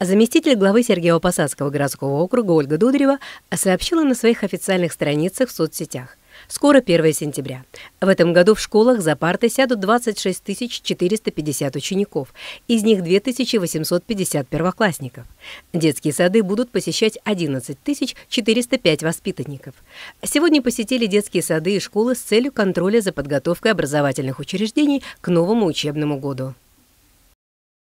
Заместитель главы Сергеево-Посадского городского округа Ольга Дудрева сообщила на своих официальных страницах в соцсетях. Скоро 1 сентября. В этом году в школах за парты сядут 26 450 учеников, из них 2850 первоклассников. Детские сады будут посещать 11 405 воспитанников. Сегодня посетили детские сады и школы с целью контроля за подготовкой образовательных учреждений к новому учебному году.